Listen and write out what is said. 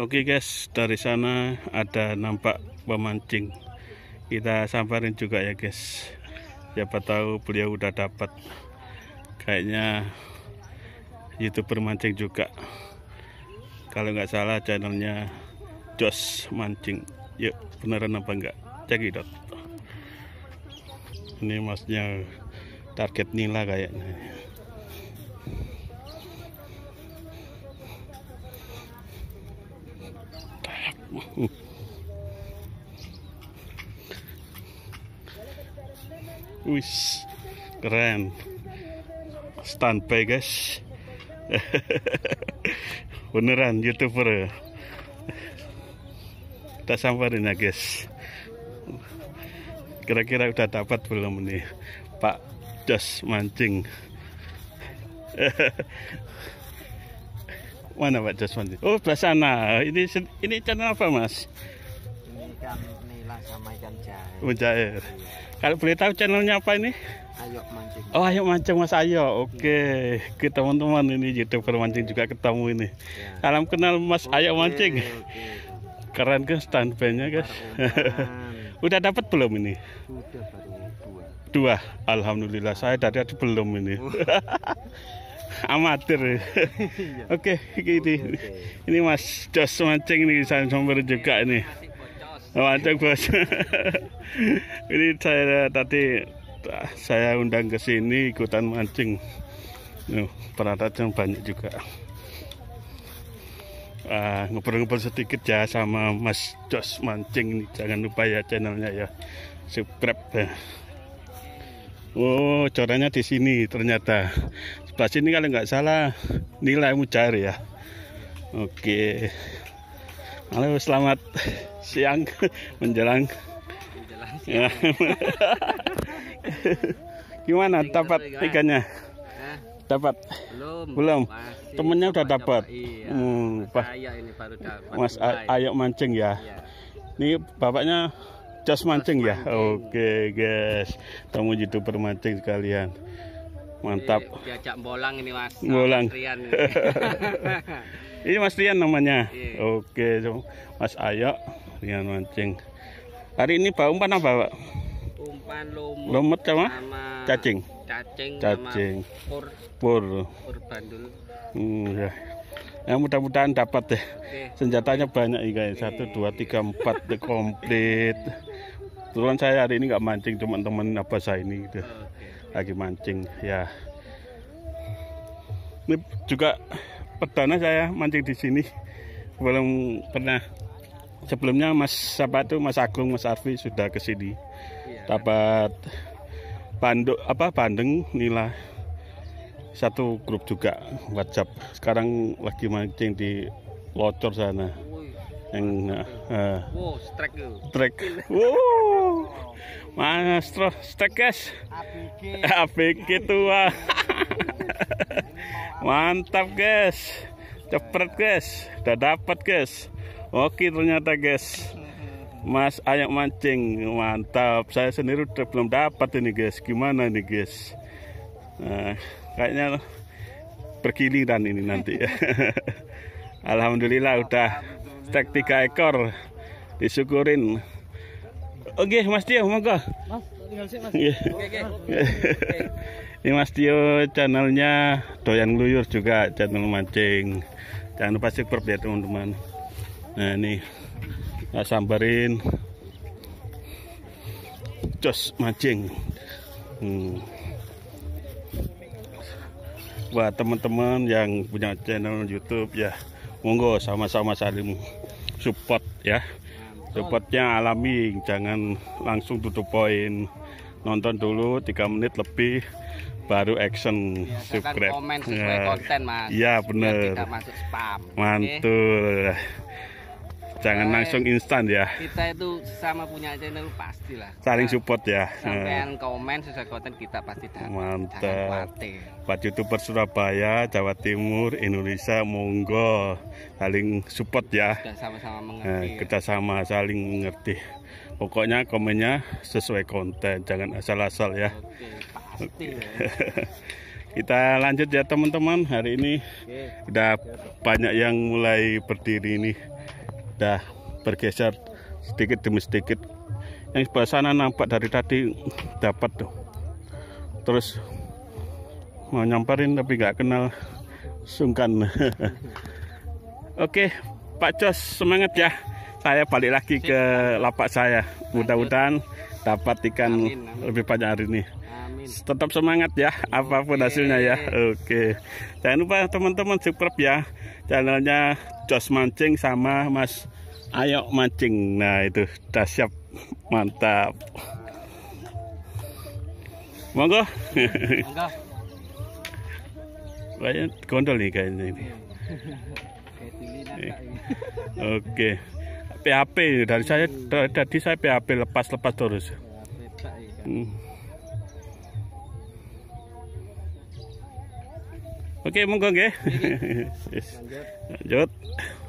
Oke guys, dari sana ada nampak pemancing. Kita samperin juga ya guys. Siapa tahu beliau udah dapat. Kayaknya youtuber mancing juga. Kalau nggak salah channelnya Jos Mancing. Yuk, beneran apa enggak? Cekidot. Ini masnya target nila kayaknya. Wis keren. by guys. Beneran youtuber. Kita samperin ya guys. Kira-kira udah dapat belum nih Pak Jos mancing. Mana Pak Desmond? Oh, belah sana. Ini ini channel apa, Mas? Ini ikan nila sama ikan jahe. Oh, jahe. Kalau boleh tahu channelnya apa ini? Ayo mancing. Oh, ayo mancing Mas Ayo. Oke, okay. ke teman-teman ini YouTuber mancing juga ketemu ini. Ya. Salam kenal Mas okay, Ayo mancing. Okay keren kan standby-nya guys udah dapat belum ini udah baru dua dua alhamdulillah saya dari tadi belum ini amatir iya. oke gitu ini mas jos mancing nih saya sumber juga ini mancing iya. oh, bos ini saya tadi saya undang ke sini ikutan mancing Nuh, yang banyak juga ah, ngobrol-ngobrol uh, sedikit ya sama Mas Jos Mancing jangan lupa ya channelnya ya subscribe ya. Oh, coranya di sini ternyata. Sebelah sini kalau nggak salah nilai mujair ya. Oke. Halo, selamat siang menjelang. menjelang siang. Gimana dapat ikannya? Dapat? Belum. Belum. Temennya udah dapat. Iya. Hmm, Mas, Ayo Mas Ayo mancing ya. Iya. Ini bapaknya Cas mancing ya. Oke, okay, guys. Tamu youtuber mancing sekalian. Mantap. Iya, diajak bolang ini, Mas. Bolang. Rian ini. Mas Rian namanya. Iya. Oke, okay. Mas Ayo Rian mancing. Hari ini bau umpan apa, Pak? Umpan lumut. Lumut sama, sama cacing. Cacing, cacing. pur. Pur. Pur bandul. Hmm, ya. Ya mudah-mudahan dapat deh. Ya. Okay. Senjatanya banyak ya guys. Satu, iya. dua, tiga, empat, ya, komplit kebetulan saya hari ini nggak mancing cuma teman apa saya ini gitu oh, okay. lagi mancing ya ini juga perdana saya mancing di sini belum pernah sebelumnya Mas siapa tuh Mas Agung Mas Arfi sudah ke sini yeah. dapat banduk apa bandeng nila satu grup juga WhatsApp sekarang lagi mancing di locor sana yang trek, eh, eh, wow, strike strike wow mana strike strike guys ABG tua mantap guys cepet guys udah dapat guys oke ternyata guys Mas ayam mancing mantap saya sendiri udah belum dapat ini guys gimana ini guys nah, kayaknya bergiliran ini nanti ya Alhamdulillah udah Stek tiga ekor disyukurin. Oke, Mas Tio, monggo. Mas, tinggal sih, Mas. Iya. Oke, Ini Mas Tio channelnya Doyan Luyur juga, channel mancing. Jangan lupa subscribe ya, teman-teman. Nah, ini nggak sambarin. Jos mancing. Hmm. Buat teman-teman yang punya channel YouTube ya, monggo sama-sama saling support ya supportnya alami jangan langsung tutup poin nonton dulu tiga menit lebih baru action ya, subscribe komen sesuai ya. konten mas ya benar mantul okay jangan iya. langsung instan ya kita itu sama punya channel pastilah saling support ya sampean hmm. komen sesuai konten kita pasti dapat mantap buat youtuber Surabaya Jawa Timur Indonesia monggo saling support ya kita sama-sama nah, mengerti nah, kita sama ya. saling mengerti pokoknya komennya sesuai konten jangan asal-asal ya Oke, pasti ya. kita lanjut ya teman-teman hari ini Oke. udah banyak yang mulai berdiri nih sudah bergeser sedikit demi sedikit yang sebelah sana nampak dari tadi dapat tuh terus mau nyamperin tapi nggak kenal sungkan oke Pak Jos semangat ya saya balik lagi ke lapak saya mudah-mudahan dapat ikan amin, amin. lebih banyak hari ini. Amin. Tetap semangat ya, apapun okay. hasilnya ya. Oke. Okay. Jangan lupa teman-teman subscribe ya channelnya Jos Mancing sama Mas Ayo Mancing. Nah, itu sudah siap. Mantap. Monggo. Monggo. Banyak gondol nih kayaknya ini. Oke. Okay. PHP dari saya tadi saya PHP lepas-lepas terus. Hmm. Oke, monggo nggih. Lanjut. Lanjut.